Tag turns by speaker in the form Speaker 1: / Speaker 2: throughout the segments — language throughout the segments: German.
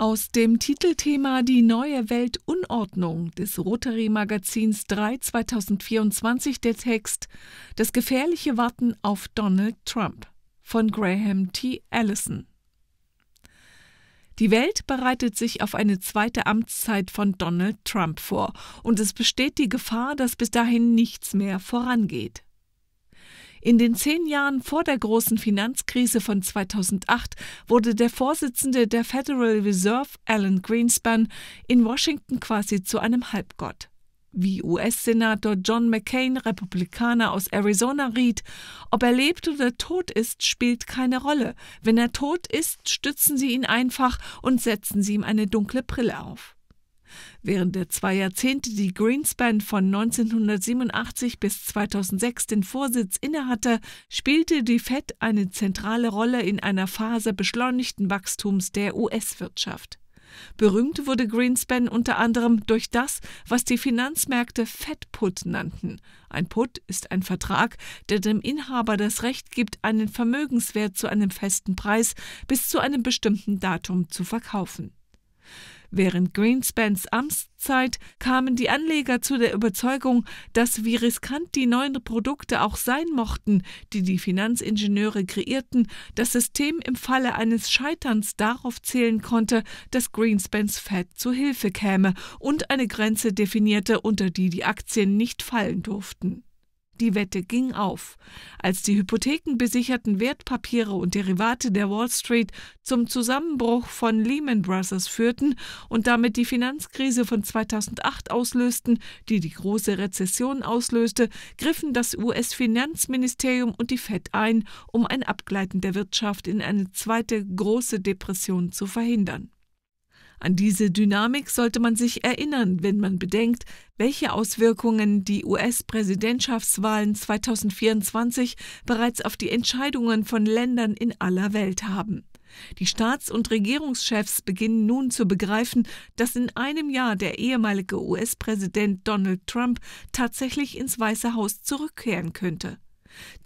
Speaker 1: Aus dem Titelthema Die neue Weltunordnung des Rotary Magazins 3 2024 der Text Das gefährliche Warten auf Donald Trump von Graham T. Allison. Die Welt bereitet sich auf eine zweite Amtszeit von Donald Trump vor und es besteht die Gefahr, dass bis dahin nichts mehr vorangeht. In den zehn Jahren vor der großen Finanzkrise von 2008 wurde der Vorsitzende der Federal Reserve, Alan Greenspan, in Washington quasi zu einem Halbgott. Wie US-Senator John McCain, Republikaner aus Arizona, riet, ob er lebt oder tot ist, spielt keine Rolle. Wenn er tot ist, stützen Sie ihn einfach und setzen Sie ihm eine dunkle Brille auf. Während der zwei Jahrzehnte, die Greenspan von 1987 bis 2006 den Vorsitz innehatte, spielte die Fed eine zentrale Rolle in einer Phase beschleunigten Wachstums der US-Wirtschaft. Berühmt wurde Greenspan unter anderem durch das, was die Finanzmärkte Fed Put nannten. Ein Put ist ein Vertrag, der dem Inhaber das Recht gibt, einen Vermögenswert zu einem festen Preis bis zu einem bestimmten Datum zu verkaufen. Während Greenspans Amtszeit kamen die Anleger zu der Überzeugung, dass wie riskant die neuen Produkte auch sein mochten, die die Finanzingenieure kreierten, das System im Falle eines Scheiterns darauf zählen konnte, dass Greenspans Fed zu Hilfe käme und eine Grenze definierte, unter die die Aktien nicht fallen durften. Die Wette ging auf. Als die hypothekenbesicherten Wertpapiere und Derivate der Wall Street zum Zusammenbruch von Lehman Brothers führten und damit die Finanzkrise von 2008 auslösten, die die große Rezession auslöste, griffen das US-Finanzministerium und die Fed ein, um ein Abgleiten der Wirtschaft in eine zweite große Depression zu verhindern. An diese Dynamik sollte man sich erinnern, wenn man bedenkt, welche Auswirkungen die US-Präsidentschaftswahlen 2024 bereits auf die Entscheidungen von Ländern in aller Welt haben. Die Staats- und Regierungschefs beginnen nun zu begreifen, dass in einem Jahr der ehemalige US-Präsident Donald Trump tatsächlich ins Weiße Haus zurückkehren könnte.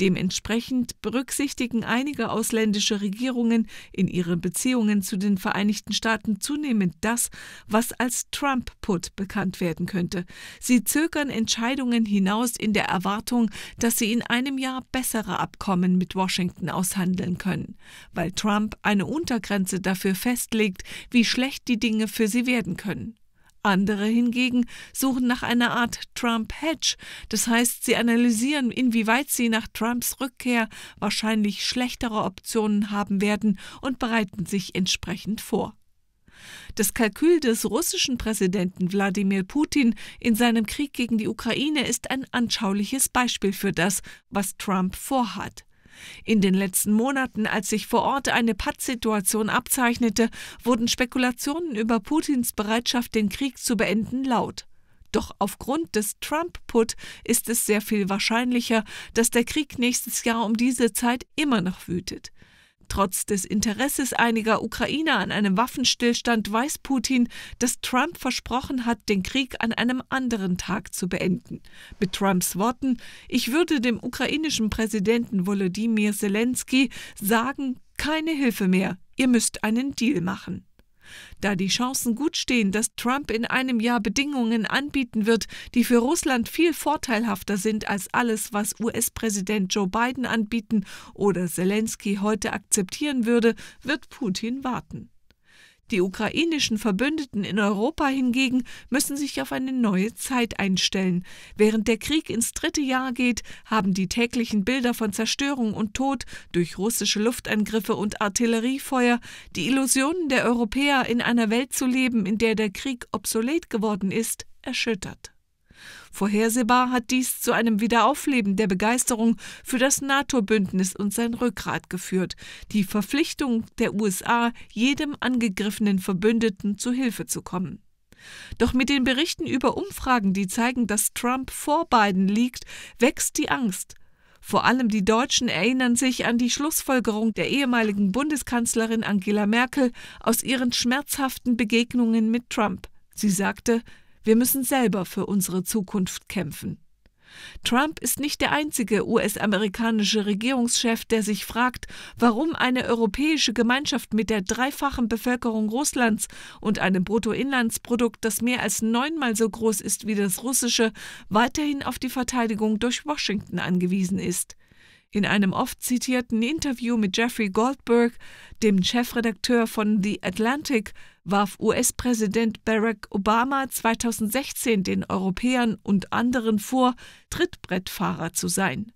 Speaker 1: Dementsprechend berücksichtigen einige ausländische Regierungen in ihren Beziehungen zu den Vereinigten Staaten zunehmend das, was als Trump-Put bekannt werden könnte. Sie zögern Entscheidungen hinaus in der Erwartung, dass sie in einem Jahr bessere Abkommen mit Washington aushandeln können, weil Trump eine Untergrenze dafür festlegt, wie schlecht die Dinge für sie werden können. Andere hingegen suchen nach einer Art Trump-Hedge, das heißt, sie analysieren, inwieweit sie nach Trumps Rückkehr wahrscheinlich schlechtere Optionen haben werden und bereiten sich entsprechend vor. Das Kalkül des russischen Präsidenten Wladimir Putin in seinem Krieg gegen die Ukraine ist ein anschauliches Beispiel für das, was Trump vorhat. In den letzten Monaten, als sich vor Ort eine Pattsituation abzeichnete, wurden Spekulationen über Putins Bereitschaft, den Krieg zu beenden, laut. Doch aufgrund des Trump-Put ist es sehr viel wahrscheinlicher, dass der Krieg nächstes Jahr um diese Zeit immer noch wütet. Trotz des Interesses einiger Ukrainer an einem Waffenstillstand weiß Putin, dass Trump versprochen hat, den Krieg an einem anderen Tag zu beenden. Mit Trumps Worten, ich würde dem ukrainischen Präsidenten Volodymyr Zelensky sagen, keine Hilfe mehr, ihr müsst einen Deal machen. Da die Chancen gut stehen, dass Trump in einem Jahr Bedingungen anbieten wird, die für Russland viel vorteilhafter sind als alles, was US-Präsident Joe Biden anbieten oder Zelensky heute akzeptieren würde, wird Putin warten. Die ukrainischen Verbündeten in Europa hingegen müssen sich auf eine neue Zeit einstellen. Während der Krieg ins dritte Jahr geht, haben die täglichen Bilder von Zerstörung und Tod durch russische Luftangriffe und Artilleriefeuer die Illusionen der Europäer in einer Welt zu leben, in der der Krieg obsolet geworden ist, erschüttert. Vorhersehbar hat dies zu einem Wiederaufleben der Begeisterung für das NATO-Bündnis und sein Rückgrat geführt, die Verpflichtung der USA, jedem angegriffenen Verbündeten zu Hilfe zu kommen. Doch mit den Berichten über Umfragen, die zeigen, dass Trump vor Biden liegt, wächst die Angst. Vor allem die Deutschen erinnern sich an die Schlussfolgerung der ehemaligen Bundeskanzlerin Angela Merkel aus ihren schmerzhaften Begegnungen mit Trump. Sie sagte, wir müssen selber für unsere Zukunft kämpfen. Trump ist nicht der einzige US-amerikanische Regierungschef, der sich fragt, warum eine europäische Gemeinschaft mit der dreifachen Bevölkerung Russlands und einem Bruttoinlandsprodukt, das mehr als neunmal so groß ist wie das russische, weiterhin auf die Verteidigung durch Washington angewiesen ist in einem oft zitierten Interview mit Jeffrey Goldberg, dem Chefredakteur von The Atlantic, warf US-Präsident Barack Obama 2016 den Europäern und anderen vor, Trittbrettfahrer zu sein.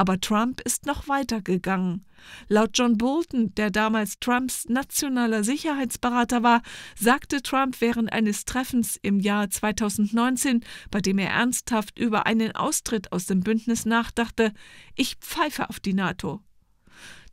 Speaker 1: Aber Trump ist noch weiter gegangen. Laut John Bolton, der damals Trumps nationaler Sicherheitsberater war, sagte Trump während eines Treffens im Jahr 2019, bei dem er ernsthaft über einen Austritt aus dem Bündnis nachdachte, ich pfeife auf die NATO.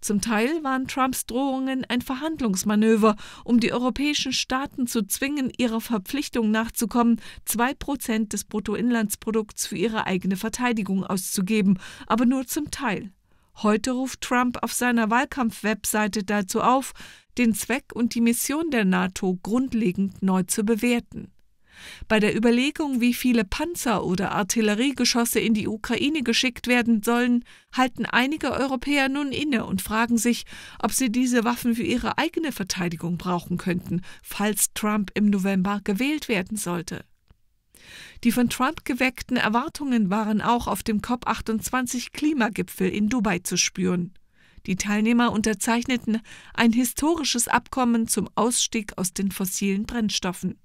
Speaker 1: Zum Teil waren Trumps Drohungen ein Verhandlungsmanöver, um die europäischen Staaten zu zwingen, ihrer Verpflichtung nachzukommen, zwei Prozent des Bruttoinlandsprodukts für ihre eigene Verteidigung auszugeben, aber nur zum Teil. Heute ruft Trump auf seiner Wahlkampf-Webseite dazu auf, den Zweck und die Mission der NATO grundlegend neu zu bewerten. Bei der Überlegung, wie viele Panzer oder Artilleriegeschosse in die Ukraine geschickt werden sollen, halten einige Europäer nun inne und fragen sich, ob sie diese Waffen für ihre eigene Verteidigung brauchen könnten, falls Trump im November gewählt werden sollte. Die von Trump geweckten Erwartungen waren auch auf dem COP28 Klimagipfel in Dubai zu spüren. Die Teilnehmer unterzeichneten ein historisches Abkommen zum Ausstieg aus den fossilen Brennstoffen.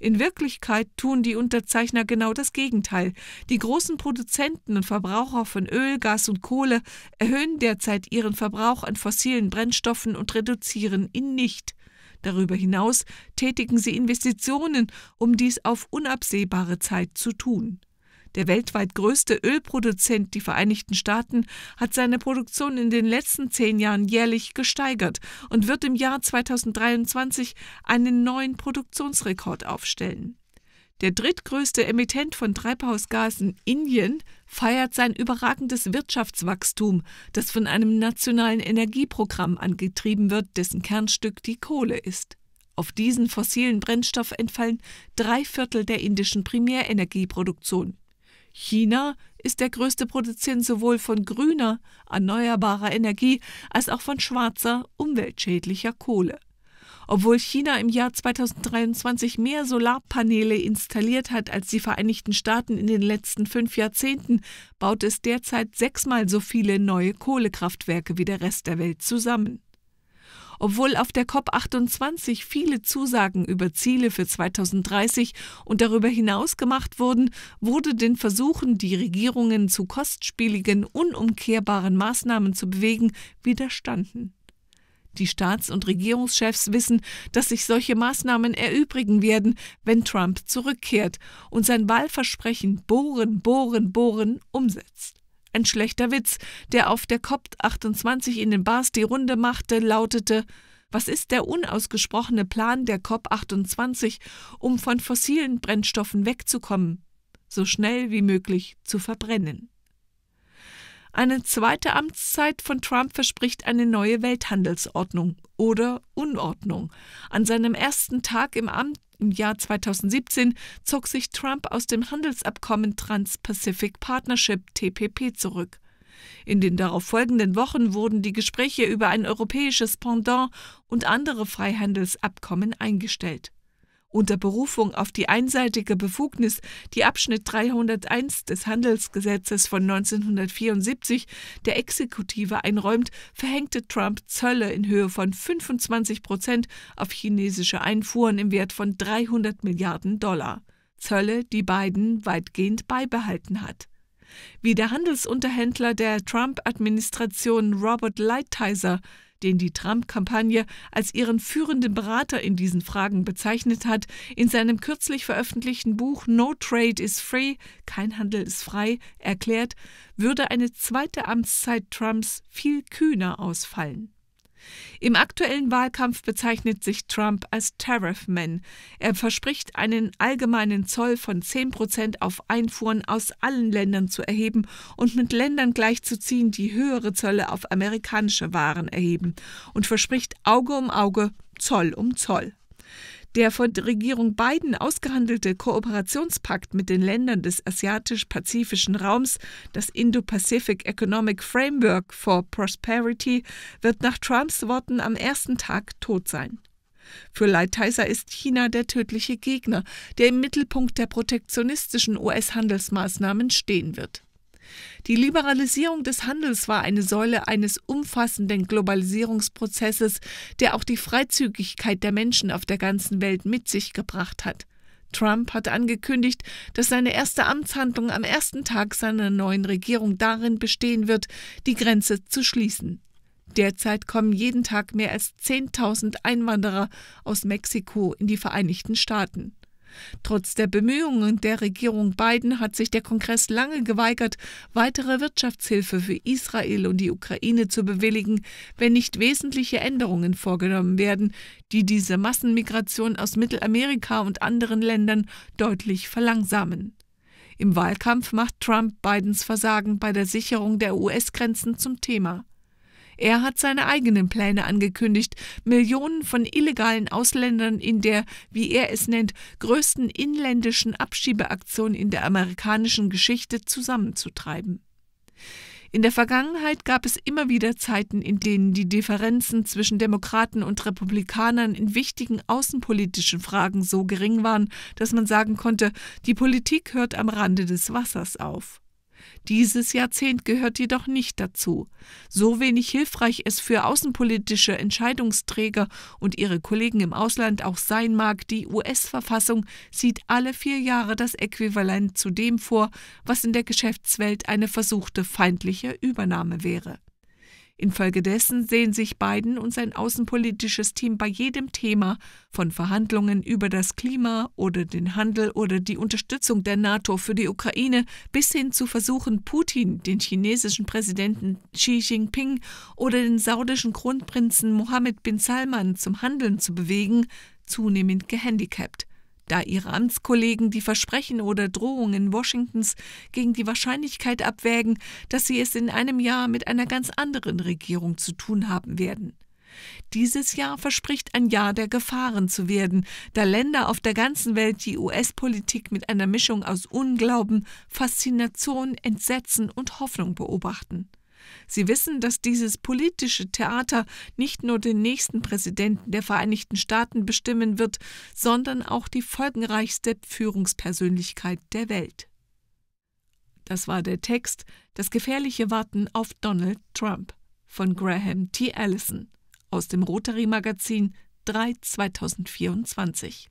Speaker 1: In Wirklichkeit tun die Unterzeichner genau das Gegenteil. Die großen Produzenten und Verbraucher von Öl, Gas und Kohle erhöhen derzeit ihren Verbrauch an fossilen Brennstoffen und reduzieren ihn nicht. Darüber hinaus tätigen sie Investitionen, um dies auf unabsehbare Zeit zu tun. Der weltweit größte Ölproduzent, die Vereinigten Staaten, hat seine Produktion in den letzten zehn Jahren jährlich gesteigert und wird im Jahr 2023 einen neuen Produktionsrekord aufstellen. Der drittgrößte Emittent von Treibhausgasen, Indien, feiert sein überragendes Wirtschaftswachstum, das von einem nationalen Energieprogramm angetrieben wird, dessen Kernstück die Kohle ist. Auf diesen fossilen Brennstoff entfallen drei Viertel der indischen Primärenergieproduktion. China ist der größte Produzent sowohl von grüner, erneuerbarer Energie als auch von schwarzer, umweltschädlicher Kohle. Obwohl China im Jahr 2023 mehr Solarpaneele installiert hat als die Vereinigten Staaten in den letzten fünf Jahrzehnten, baut es derzeit sechsmal so viele neue Kohlekraftwerke wie der Rest der Welt zusammen obwohl auf der COP28 viele Zusagen über Ziele für 2030 und darüber hinaus gemacht wurden, wurde den Versuchen, die Regierungen zu kostspieligen, unumkehrbaren Maßnahmen zu bewegen, widerstanden. Die Staats- und Regierungschefs wissen, dass sich solche Maßnahmen erübrigen werden, wenn Trump zurückkehrt und sein Wahlversprechen Bohren, Bohren, Bohren umsetzt. Ein schlechter Witz, der auf der COP28 in den Bars die Runde machte, lautete Was ist der unausgesprochene Plan der COP28, um von fossilen Brennstoffen wegzukommen? So schnell wie möglich zu verbrennen. Eine zweite Amtszeit von Trump verspricht eine neue Welthandelsordnung oder Unordnung. An seinem ersten Tag im Amt im Jahr 2017 zog sich Trump aus dem Handelsabkommen Trans-Pacific Partnership TPP zurück. In den darauffolgenden Wochen wurden die Gespräche über ein europäisches Pendant und andere Freihandelsabkommen eingestellt. Unter Berufung auf die einseitige Befugnis, die Abschnitt 301 des Handelsgesetzes von 1974 der Exekutive einräumt, verhängte Trump Zölle in Höhe von 25 Prozent auf chinesische Einfuhren im Wert von 300 Milliarden Dollar. Zölle, die Biden weitgehend beibehalten hat. Wie der Handelsunterhändler der Trump-Administration Robert Lighthizer den die Trump-Kampagne als ihren führenden Berater in diesen Fragen bezeichnet hat, in seinem kürzlich veröffentlichten Buch No Trade is Free, kein Handel ist frei, erklärt, würde eine zweite Amtszeit Trumps viel kühner ausfallen. Im aktuellen Wahlkampf bezeichnet sich Trump als Tariffman. Er verspricht, einen allgemeinen Zoll von 10 Prozent auf Einfuhren aus allen Ländern zu erheben und mit Ländern gleichzuziehen, die höhere Zölle auf amerikanische Waren erheben. Und verspricht Auge um Auge, Zoll um Zoll. Der von der Regierung Biden ausgehandelte Kooperationspakt mit den Ländern des asiatisch-pazifischen Raums, das Indo-Pacific Economic Framework for Prosperity, wird nach Trumps Worten am ersten Tag tot sein. Für Lighthizer ist China der tödliche Gegner, der im Mittelpunkt der protektionistischen US-Handelsmaßnahmen stehen wird. Die Liberalisierung des Handels war eine Säule eines umfassenden Globalisierungsprozesses, der auch die Freizügigkeit der Menschen auf der ganzen Welt mit sich gebracht hat. Trump hat angekündigt, dass seine erste Amtshandlung am ersten Tag seiner neuen Regierung darin bestehen wird, die Grenze zu schließen. Derzeit kommen jeden Tag mehr als 10.000 Einwanderer aus Mexiko in die Vereinigten Staaten. Trotz der Bemühungen der Regierung Biden hat sich der Kongress lange geweigert, weitere Wirtschaftshilfe für Israel und die Ukraine zu bewilligen, wenn nicht wesentliche Änderungen vorgenommen werden, die diese Massenmigration aus Mittelamerika und anderen Ländern deutlich verlangsamen. Im Wahlkampf macht Trump Bidens Versagen bei der Sicherung der US-Grenzen zum Thema. Er hat seine eigenen Pläne angekündigt, Millionen von illegalen Ausländern in der, wie er es nennt, größten inländischen Abschiebeaktion in der amerikanischen Geschichte zusammenzutreiben. In der Vergangenheit gab es immer wieder Zeiten, in denen die Differenzen zwischen Demokraten und Republikanern in wichtigen außenpolitischen Fragen so gering waren, dass man sagen konnte, die Politik hört am Rande des Wassers auf. Dieses Jahrzehnt gehört jedoch nicht dazu, so wenig hilfreich es für außenpolitische Entscheidungsträger und ihre Kollegen im Ausland auch sein mag, die US-Verfassung sieht alle vier Jahre das Äquivalent zu dem vor, was in der Geschäftswelt eine versuchte feindliche Übernahme wäre. Infolgedessen sehen sich Biden und sein außenpolitisches Team bei jedem Thema, von Verhandlungen über das Klima oder den Handel oder die Unterstützung der NATO für die Ukraine bis hin zu Versuchen, Putin, den chinesischen Präsidenten Xi Jinping oder den saudischen Kronprinzen Mohammed bin Salman zum Handeln zu bewegen, zunehmend gehandicapt da ihre Amtskollegen die Versprechen oder Drohungen Washingtons gegen die Wahrscheinlichkeit abwägen, dass sie es in einem Jahr mit einer ganz anderen Regierung zu tun haben werden. Dieses Jahr verspricht ein Jahr der Gefahren zu werden, da Länder auf der ganzen Welt die US-Politik mit einer Mischung aus Unglauben, Faszination, Entsetzen und Hoffnung beobachten. Sie wissen, dass dieses politische Theater nicht nur den nächsten Präsidenten der Vereinigten Staaten bestimmen wird, sondern auch die folgenreichste Führungspersönlichkeit der Welt. Das war der Text Das gefährliche Warten auf Donald Trump von Graham T. Allison aus dem Rotary Magazin 3 2024.